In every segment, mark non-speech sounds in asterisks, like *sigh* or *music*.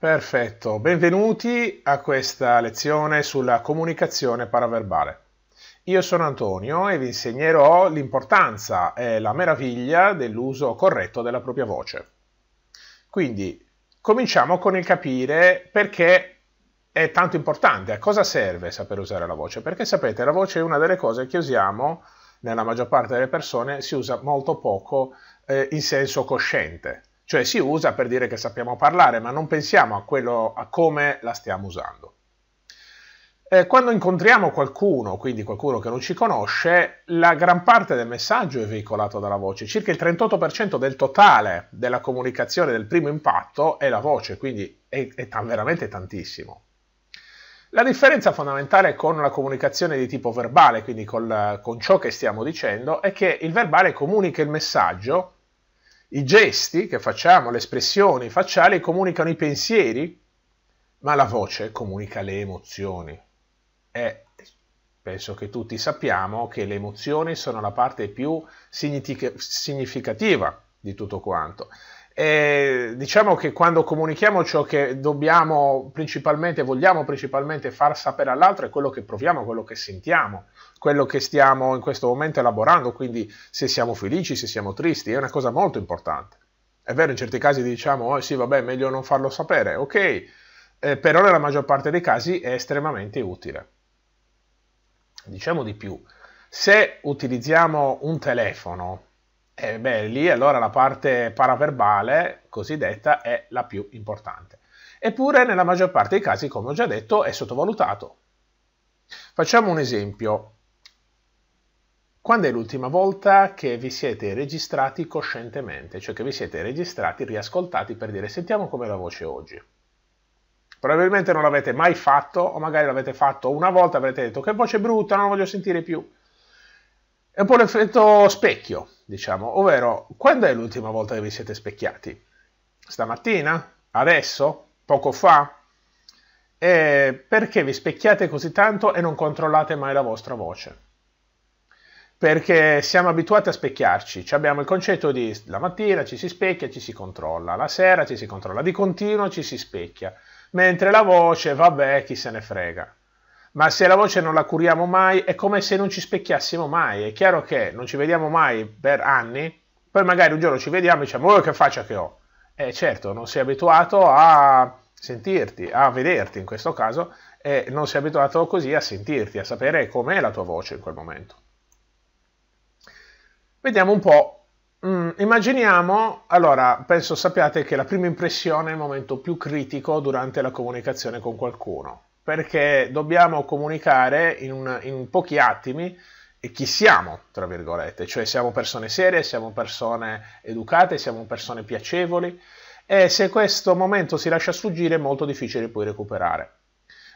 Perfetto, benvenuti a questa lezione sulla comunicazione paraverbale. Io sono Antonio e vi insegnerò l'importanza e la meraviglia dell'uso corretto della propria voce. Quindi cominciamo con il capire perché è tanto importante, a cosa serve sapere usare la voce, perché sapete la voce è una delle cose che usiamo nella maggior parte delle persone si usa molto poco eh, in senso cosciente, cioè si usa per dire che sappiamo parlare, ma non pensiamo a, quello, a come la stiamo usando. Eh, quando incontriamo qualcuno, quindi qualcuno che non ci conosce, la gran parte del messaggio è veicolato dalla voce. Circa il 38% del totale della comunicazione del primo impatto è la voce, quindi è, è tan, veramente tantissimo. La differenza fondamentale con la comunicazione di tipo verbale, quindi col, con ciò che stiamo dicendo, è che il verbale comunica il messaggio i gesti che facciamo, le espressioni facciali comunicano i pensieri, ma la voce comunica le emozioni. E penso che tutti sappiamo che le emozioni sono la parte più significativa di tutto quanto. E diciamo che quando comunichiamo ciò che dobbiamo principalmente, vogliamo principalmente far sapere all'altro è quello che proviamo, quello che sentiamo, quello che stiamo in questo momento elaborando, quindi se siamo felici, se siamo tristi, è una cosa molto importante. È vero, in certi casi diciamo, oh, sì, vabbè, meglio non farlo sapere, ok, eh, però nella maggior parte dei casi è estremamente utile. Diciamo di più, se utilizziamo un telefono eh, beh, lì allora la parte paraverbale cosiddetta è la più importante. Eppure nella maggior parte dei casi, come ho già detto, è sottovalutato. Facciamo un esempio. Quando è l'ultima volta che vi siete registrati coscientemente, cioè che vi siete registrati, riascoltati per dire sentiamo com'è la voce oggi? Probabilmente non l'avete mai fatto o magari l'avete fatto una volta, avrete detto che voce brutta, non la voglio sentire più. È un po' l'effetto specchio diciamo, ovvero quando è l'ultima volta che vi siete specchiati? Stamattina? Adesso? Poco fa? E perché vi specchiate così tanto e non controllate mai la vostra voce? Perché siamo abituati a specchiarci, cioè abbiamo il concetto di la mattina ci si specchia, ci si controlla, la sera ci si controlla, di continuo ci si specchia, mentre la voce, vabbè, chi se ne frega ma se la voce non la curiamo mai è come se non ci specchiassimo mai. È chiaro che non ci vediamo mai per anni, poi magari un giorno ci vediamo e diciamo, oh che faccia che ho. Eh certo, non sei abituato a sentirti, a vederti in questo caso, e non sei abituato così a sentirti, a sapere com'è la tua voce in quel momento. Vediamo un po'. Mm, immaginiamo, allora, penso sappiate che la prima impressione è il momento più critico durante la comunicazione con qualcuno perché dobbiamo comunicare in, un, in pochi attimi chi siamo, tra virgolette, cioè siamo persone serie, siamo persone educate, siamo persone piacevoli e se questo momento si lascia sfuggire è molto difficile poi recuperare.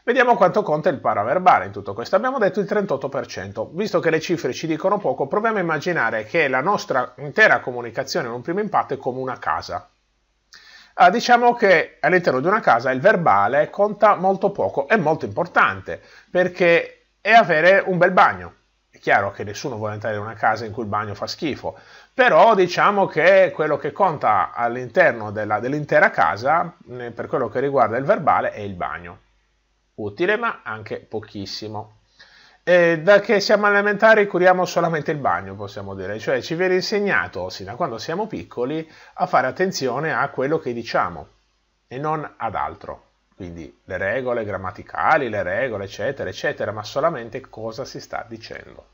Vediamo quanto conta il paraverbale in tutto questo. Abbiamo detto il 38%. Visto che le cifre ci dicono poco, proviamo a immaginare che la nostra intera comunicazione in un primo impatto è come una casa. Ah, diciamo che all'interno di una casa il verbale conta molto poco, è molto importante perché è avere un bel bagno. È chiaro che nessuno vuole entrare in una casa in cui il bagno fa schifo, però diciamo che quello che conta all'interno dell'intera casa eh, per quello che riguarda il verbale è il bagno. Utile ma anche pochissimo. Eh, da che siamo elementari curiamo solamente il bagno, possiamo dire, cioè ci viene insegnato, sin da quando siamo piccoli, a fare attenzione a quello che diciamo e non ad altro. Quindi le regole grammaticali, le regole, eccetera, eccetera, ma solamente cosa si sta dicendo.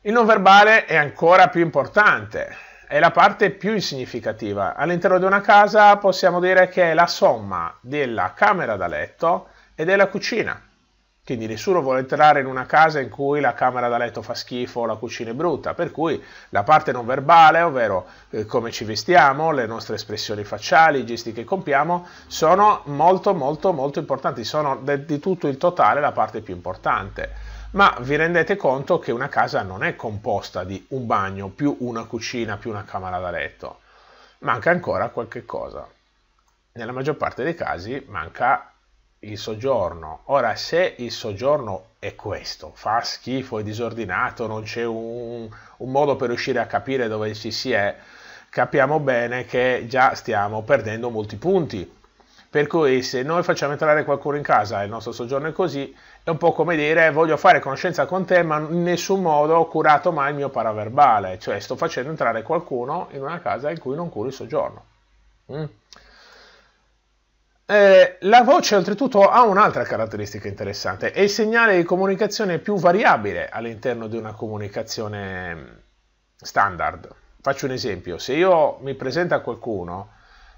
Il non verbale è ancora più importante, è la parte più significativa. All'interno di una casa possiamo dire che è la somma della camera da letto e della cucina quindi nessuno vuole entrare in una casa in cui la camera da letto fa schifo o la cucina è brutta, per cui la parte non verbale, ovvero eh, come ci vestiamo, le nostre espressioni facciali, i gesti che compiamo, sono molto molto molto importanti, sono di tutto il totale la parte più importante ma vi rendete conto che una casa non è composta di un bagno più una cucina più una camera da letto. Manca ancora qualche cosa. Nella maggior parte dei casi manca il soggiorno. Ora, se il soggiorno è questo, fa schifo, è disordinato, non c'è un, un modo per riuscire a capire dove ci si è, capiamo bene che già stiamo perdendo molti punti. Per cui se noi facciamo entrare qualcuno in casa e il nostro soggiorno è così, è un po' come dire voglio fare conoscenza con te, ma in nessun modo ho curato mai il mio paraverbale, cioè sto facendo entrare qualcuno in una casa in cui non curo il soggiorno. Mm? Eh, la voce oltretutto ha un'altra caratteristica interessante, è il segnale di comunicazione più variabile all'interno di una comunicazione mm, standard. Faccio un esempio, se io mi presento a qualcuno,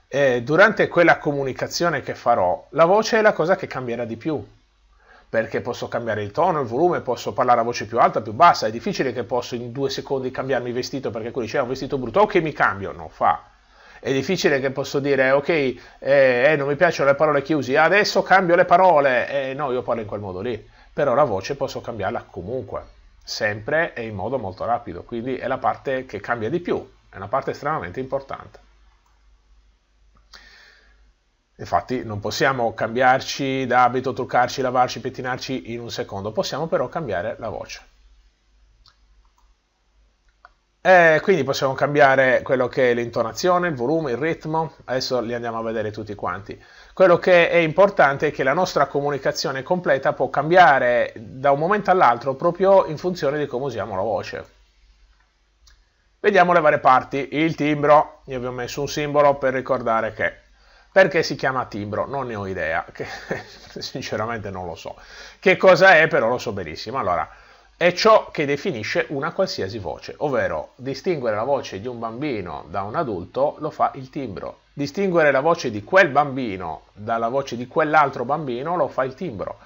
eh, durante quella comunicazione che farò, la voce è la cosa che cambierà di più, perché posso cambiare il tono, il volume, posso parlare a voce più alta, più bassa, è difficile che posso in due secondi cambiarmi vestito perché quelli c'è un vestito brutto, o che mi cambio, no, fa. È difficile che posso dire, ok, eh, eh, non mi piacciono le parole chiusi, adesso cambio le parole. Eh, no, io parlo in quel modo lì. Però la voce posso cambiarla comunque, sempre e in modo molto rapido. Quindi è la parte che cambia di più, è una parte estremamente importante. Infatti non possiamo cambiarci d'abito, truccarci, lavarci, pettinarci in un secondo, possiamo però cambiare la voce. E eh, quindi possiamo cambiare quello che è l'intonazione, il volume, il ritmo, adesso li andiamo a vedere tutti quanti. Quello che è importante è che la nostra comunicazione completa può cambiare da un momento all'altro proprio in funzione di come usiamo la voce. Vediamo le varie parti, il timbro, io vi ho messo un simbolo per ricordare che perché si chiama timbro? Non ne ho idea, *laughs* che sinceramente non lo so. Che cosa è però lo so benissimo. Allora, è ciò che definisce una qualsiasi voce, ovvero distinguere la voce di un bambino da un adulto lo fa il timbro, distinguere la voce di quel bambino dalla voce di quell'altro bambino lo fa il timbro.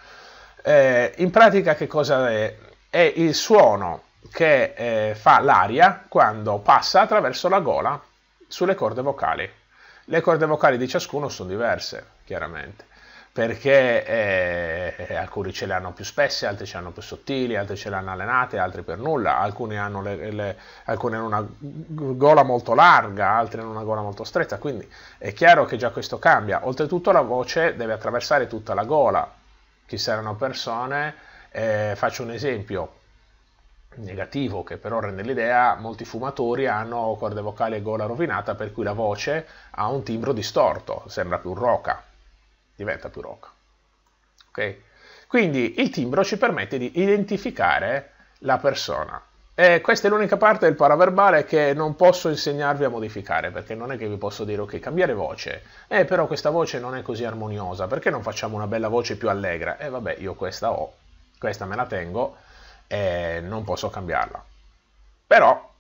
Eh, in pratica che cosa è? È il suono che eh, fa l'aria quando passa attraverso la gola sulle corde vocali. Le corde vocali di ciascuno sono diverse, chiaramente perché eh, alcuni ce le hanno più spesse, altri ce le hanno più sottili, altri ce le hanno allenate, altri per nulla, alcuni hanno, le, le, alcuni hanno una gola molto larga, altri hanno una gola molto stretta, quindi è chiaro che già questo cambia. Oltretutto la voce deve attraversare tutta la gola. Ci saranno persone, eh, faccio un esempio negativo che però rende l'idea, molti fumatori hanno corde vocali e gola rovinata per cui la voce ha un timbro distorto, sembra più roca diventa più rock. Okay? Quindi il timbro ci permette di identificare la persona. E questa è l'unica parte del paraverbale che non posso insegnarvi a modificare, perché non è che vi posso dire ok, cambiare voce, eh però questa voce non è così armoniosa, perché non facciamo una bella voce più allegra? E eh, vabbè, io questa ho, questa me la tengo e non posso cambiarla. Però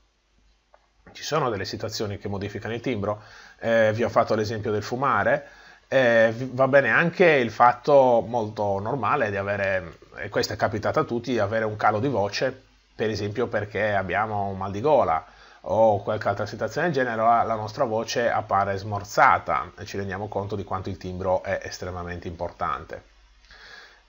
ci sono delle situazioni che modificano il timbro, eh, vi ho fatto l'esempio del fumare, eh, va bene anche il fatto molto normale di avere, e questo è capitato a tutti, di avere un calo di voce, per esempio perché abbiamo un mal di gola o qualche altra situazione del genere, la nostra voce appare smorzata e ci rendiamo conto di quanto il timbro è estremamente importante.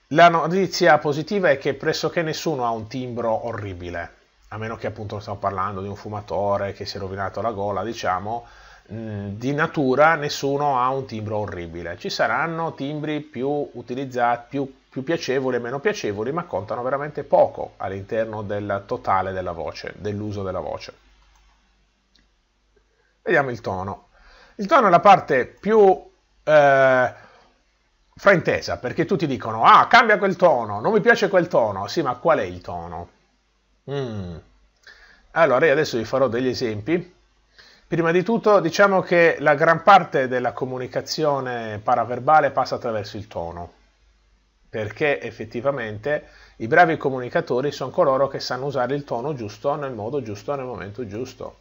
La notizia positiva è che pressoché nessuno ha un timbro orribile, a meno che appunto stiamo parlando di un fumatore che si è rovinato la gola, diciamo, eh, di natura nessuno ha un timbro orribile, ci saranno timbri più utilizzati, più, più piacevoli e meno piacevoli, ma contano veramente poco all'interno del totale della voce, dell'uso della voce. Vediamo il tono. Il tono è la parte più eh, fraintesa, perché tutti dicono, ah, cambia quel tono, non mi piace quel tono, sì, ma qual è il tono? Mm. Allora, io adesso vi farò degli esempi Prima di tutto diciamo che la gran parte della comunicazione paraverbale passa attraverso il tono, perché effettivamente i bravi comunicatori sono coloro che sanno usare il tono giusto, nel modo giusto, nel momento giusto.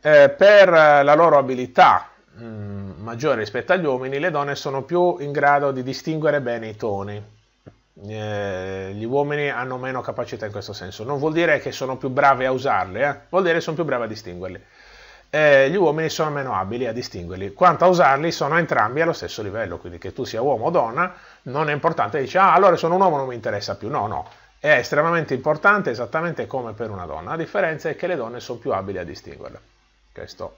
Eh, per la loro abilità mh, mm, maggiore rispetto agli uomini, le donne sono più in grado di distinguere bene i toni, eh, gli uomini hanno meno capacità in questo senso. Non vuol dire che sono più bravi a usarle, eh? vuol dire che sono più bravi a distinguerli. Eh, gli uomini sono meno abili a distinguerli. Quanto a usarli, sono entrambi allo stesso livello, quindi che tu sia uomo o donna non è importante. Dici, ah, allora sono un uomo, non mi interessa più. No, no, è estremamente importante esattamente come per una donna. La differenza è che le donne sono più abili a distinguerle. Questo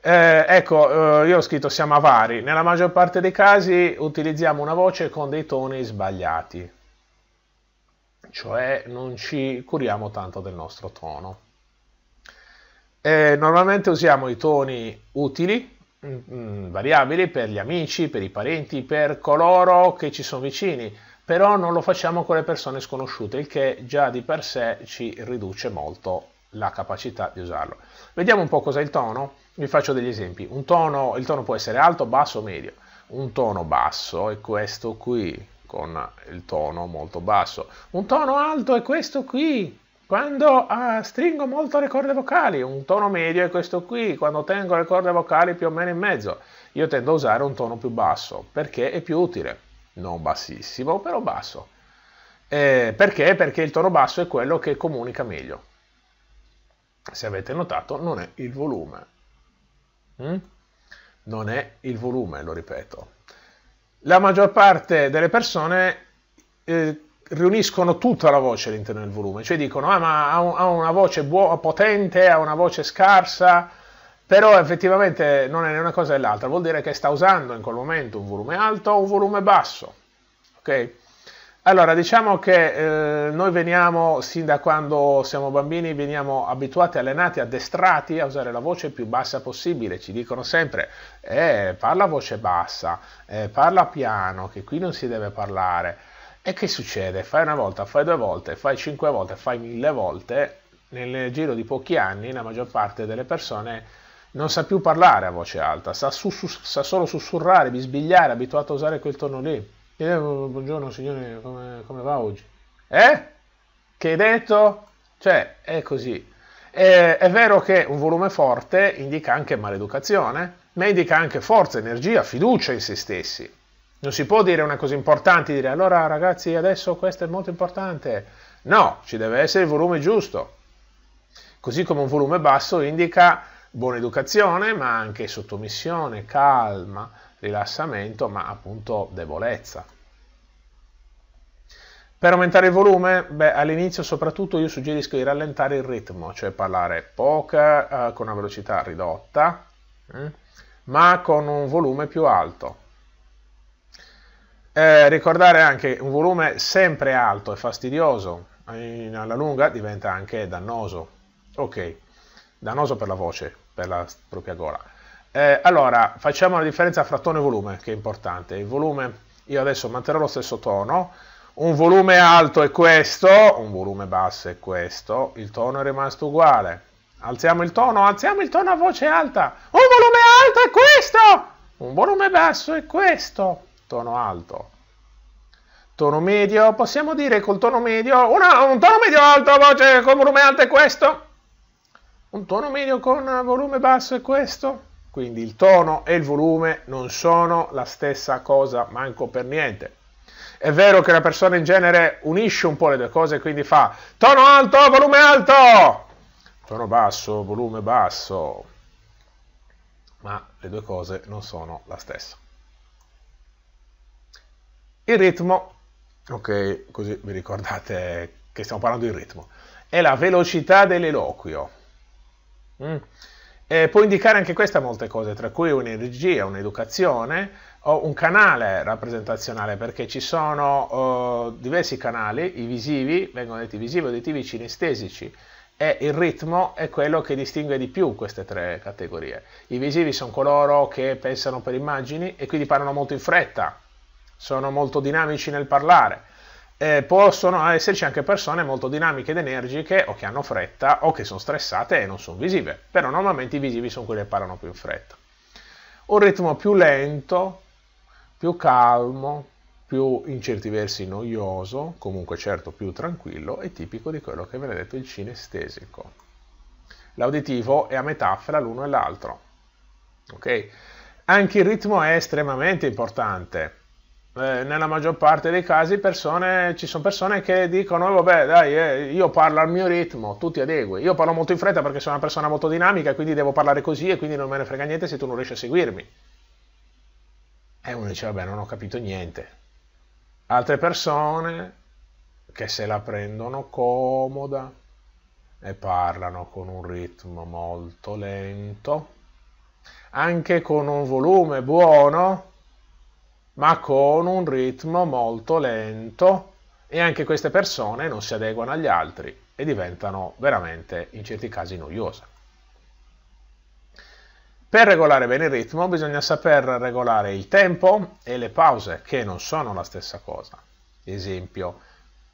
eh, ecco, eh, io ho scritto siamo avari. Nella maggior parte dei casi utilizziamo una voce con dei toni sbagliati, cioè non ci curiamo tanto del nostro tono. Eh, normalmente usiamo i toni utili, mh, mm, mm, variabili per gli amici, per i parenti, per coloro che ci sono vicini, però non lo facciamo con le persone sconosciute, il che già di per sé ci riduce molto la capacità di usarlo. Vediamo un po' cos'è il tono, vi faccio degli esempi. Tono, il tono può essere alto, basso o medio. Un tono basso è questo qui, con il tono molto basso. Un tono alto è questo qui, quando ah, stringo molto le corde vocali. Un tono medio è questo qui, quando tengo le corde vocali più o meno in mezzo. Io tendo a usare un tono più basso, perché è più utile. Non bassissimo, però basso. Eh, perché? Perché il tono basso è quello che comunica meglio se avete notato, non è il volume. Mm? Non è il volume, lo ripeto. La maggior parte delle persone eh, riuniscono tutta la voce all'interno del volume, cioè dicono, ah ma ha, un, ha una voce potente, ha una voce scarsa, però effettivamente non è né una cosa né l'altra, vuol dire che sta usando in quel momento un volume alto o un volume basso. Okay? Allora, diciamo che eh, noi veniamo, sin da quando siamo bambini, veniamo abituati, allenati, addestrati a usare la voce più bassa possibile. Ci dicono sempre, eh, parla a voce bassa, eh, parla piano, che qui non si deve parlare. E che succede? Fai una volta, fai due volte, fai cinque volte, fai mille volte, nel giro di pochi anni la maggior parte delle persone non sa più parlare a voce alta, sa, sa solo sussurrare, bisbigliare, abituato a usare quel tono lì. Chiedevo, buongiorno signore, come, come, va oggi? Eh? Che hai detto? Cioè, è così. È, è vero che un volume forte indica anche maleducazione, ma indica anche forza, energia, fiducia in se stessi. Non si può dire una cosa importante, dire allora ragazzi adesso questo è molto importante. No, ci deve essere il volume giusto. Così come un volume basso indica buona educazione, ma anche sottomissione, calma, rilassamento, ma appunto debolezza. Per aumentare il volume, beh, all'inizio soprattutto io suggerisco di rallentare il ritmo, cioè parlare poca, eh, con una velocità ridotta, eh, ma con un volume più alto. Eh, ricordare anche un volume sempre alto e fastidioso, in, alla lunga diventa anche dannoso. Ok, dannoso per la voce, per la propria gola. Eh, allora, facciamo la differenza fra tono e volume, che è importante. Il volume, io adesso manterrò lo stesso tono, un volume alto è questo, un volume basso è questo, il tono è rimasto uguale. Alziamo il tono, alziamo il tono a voce alta. Un volume alto è questo, un volume basso è questo, tono alto. Tono medio, possiamo dire col tono medio, una, un tono medio alto a voce con volume alto è questo, un tono medio con volume basso è questo, quindi il tono e il volume non sono la stessa cosa, manco per niente. È vero che la persona in genere unisce un po' le due cose, e quindi fa tono alto, volume alto, tono basso, volume basso, ma le due cose non sono la stessa. Il ritmo, ok, così vi ricordate che stiamo parlando di ritmo, è la velocità dell'eloquio. Mm. Eh, può indicare anche questa molte cose, tra cui un'energia, un'educazione o un canale rappresentazionale, perché ci sono eh, diversi canali, i visivi, vengono detti visivi o cinestesici, e il ritmo è quello che distingue di più queste tre categorie. I visivi sono coloro che pensano per immagini e quindi parlano molto in fretta, sono molto dinamici nel parlare eh, possono esserci anche persone molto dinamiche ed energiche o che hanno fretta o che sono stressate e non sono visive, però normalmente i visivi sono quelli che parlano più in fretta. Un ritmo più lento, più calmo, più in certi versi noioso, comunque certo più tranquillo, è tipico di quello che viene detto il cinestesico. L'auditivo è a metafora l'uno e l'altro. Okay? Anche il ritmo è estremamente importante eh, nella maggior parte dei casi persone, ci sono persone che dicono eh, vabbè dai eh, io parlo al mio ritmo, tu ti adegui, io parlo molto in fretta perché sono una persona molto dinamica e quindi devo parlare così e quindi non me ne frega niente se tu non riesci a seguirmi. E uno dice vabbè non ho capito niente. Altre persone che se la prendono comoda e parlano con un ritmo molto lento, anche con un volume buono, ma con un ritmo molto lento e anche queste persone non si adeguano agli altri e diventano veramente in certi casi noiose. Per regolare bene il ritmo bisogna saper regolare il tempo e le pause che non sono la stessa cosa. Esempio,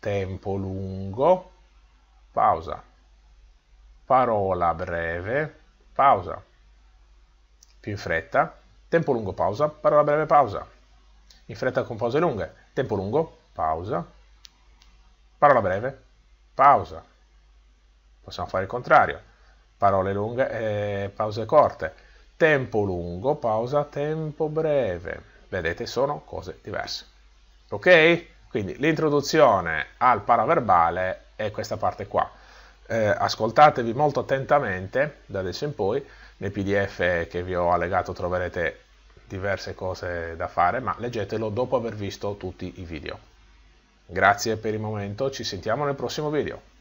tempo lungo, pausa, parola breve, pausa, più in fretta, tempo lungo, pausa, parola breve, pausa in fretta con pause lunghe, tempo lungo, pausa, parola breve, pausa. Possiamo fare il contrario, parole lunghe e eh, pause corte, tempo lungo, pausa, tempo breve. Vedete, sono cose diverse. Ok? Quindi l'introduzione al paraverbale è questa parte qua. Eh, ascoltatevi molto attentamente da adesso in poi, nel pdf che vi ho allegato troverete diverse cose da fare, ma leggetelo dopo aver visto tutti i video. Grazie per il momento, ci sentiamo nel prossimo video.